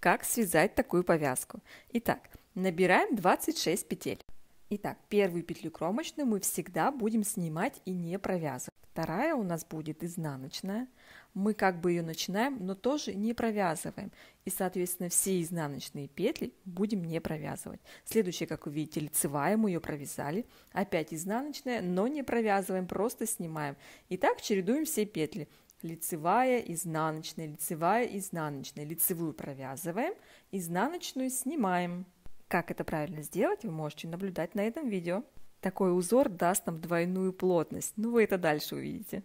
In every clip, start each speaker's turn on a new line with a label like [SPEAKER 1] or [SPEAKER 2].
[SPEAKER 1] Как связать такую повязку? Итак, набираем 26 петель. Итак, первую петлю кромочную мы всегда будем снимать и не провязывать. Вторая у нас будет изнаночная. Мы как бы ее начинаем, но тоже не провязываем. И, соответственно, все изнаночные петли будем не провязывать. Следующая, как вы видите, лицевая, мы ее провязали. Опять изнаночная, но не провязываем, просто снимаем. Итак, чередуем все петли лицевая, изнаночная, лицевая, изнаночная. Лицевую провязываем, изнаночную снимаем. Как это правильно сделать, вы можете наблюдать на этом видео. Такой узор даст нам двойную плотность, ну вы это дальше увидите.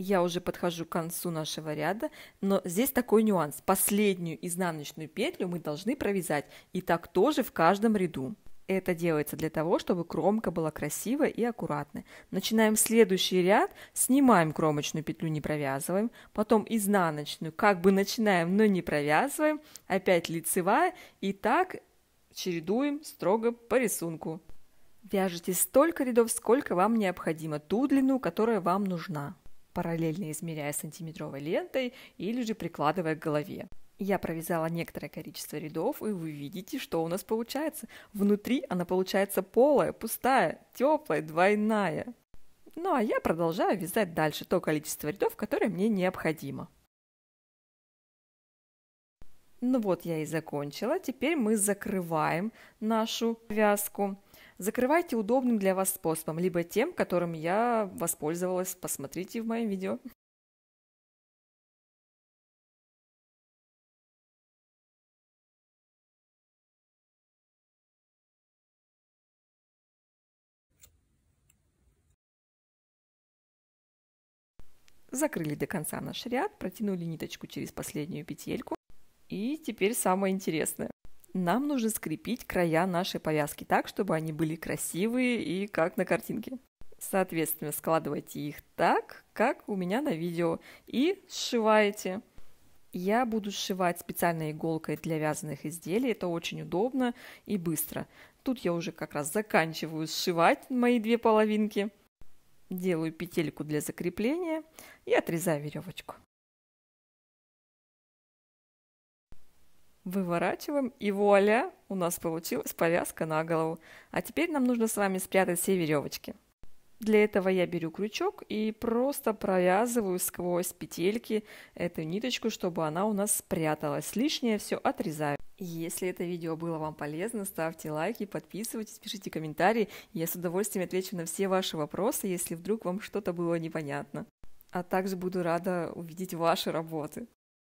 [SPEAKER 1] Я уже подхожу к концу нашего ряда, но здесь такой нюанс. Последнюю изнаночную петлю мы должны провязать, и так тоже в каждом ряду. Это делается для того, чтобы кромка была красивой и аккуратной. Начинаем следующий ряд, снимаем кромочную петлю, не провязываем, потом изнаночную, как бы начинаем, но не провязываем, опять лицевая и так чередуем строго по рисунку. Вяжите столько рядов, сколько вам необходимо, ту длину, которая вам нужна, параллельно измеряя сантиметровой лентой или же прикладывая к голове. Я провязала некоторое количество рядов, и вы видите, что у нас получается. Внутри она получается полая, пустая, теплая, двойная. Ну а я продолжаю вязать дальше то количество рядов, которое мне необходимо. Ну вот я и закончила. Теперь мы закрываем нашу вязку. Закрывайте удобным для вас способом, либо тем, которым я воспользовалась. Посмотрите в моем видео. Закрыли до конца наш ряд, протянули ниточку через последнюю петельку. И теперь самое интересное. Нам нужно скрепить края нашей повязки так, чтобы они были красивые и как на картинке. Соответственно, складывайте их так, как у меня на видео, и сшиваете. Я буду сшивать специальной иголкой для вязаных изделий. Это очень удобно и быстро. Тут я уже как раз заканчиваю сшивать мои две половинки делаю петельку для закрепления и отрезаю веревочку. Выворачиваем и вуаля, у нас получилась повязка на голову. А теперь нам нужно с вами спрятать все веревочки. Для этого я беру крючок и просто провязываю сквозь петельки эту ниточку, чтобы она у нас спряталась. Лишнее все отрезаю. Если это видео было вам полезно, ставьте лайки, подписывайтесь, пишите комментарии. Я с удовольствием отвечу на все ваши вопросы, если вдруг вам что-то было непонятно. А также буду рада увидеть ваши работы.